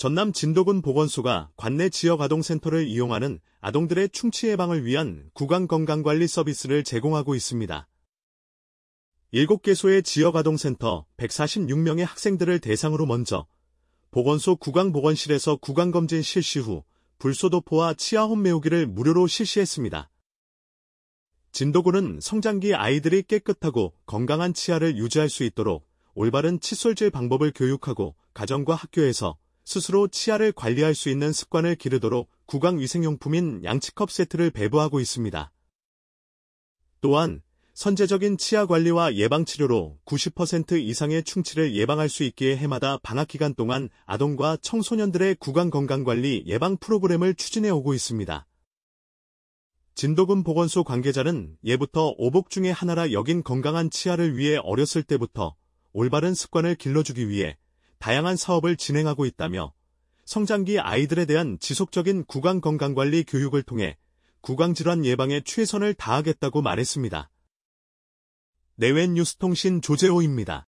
전남 진도군 보건소가 관내 지역 아동센터를 이용하는 아동들의 충치 예방을 위한 구강 건강관리 서비스를 제공하고 있습니다. 7개소의 지역 아동센터 146명의 학생들을 대상으로 먼저 보건소 구강보건실에서 구강검진 실시 후 불소도포와 치아홈 메우기를 무료로 실시했습니다. 진도군은 성장기 아이들이 깨끗하고 건강한 치아를 유지할 수 있도록 올바른 칫솔질 방법을 교육하고 가정과 학교에서 스스로 치아를 관리할 수 있는 습관을 기르도록 구강위생용품인 양치컵 세트를 배부하고 있습니다. 또한 선제적인 치아 관리와 예방치료로 90% 이상의 충치를 예방할 수 있기에 해마다 방학기간 동안 아동과 청소년들의 구강건강관리 예방 프로그램을 추진해오고 있습니다. 진도군 보건소 관계자는 예부터 오복 중에 하나라 여긴 건강한 치아를 위해 어렸을 때부터 올바른 습관을 길러주기 위해 다양한 사업을 진행하고 있다며 성장기 아이들에 대한 지속적인 구강 건강관리 교육을 통해 구강질환 예방에 최선을 다하겠다고 말했습니다. 내외 뉴스통신 조재호입니다.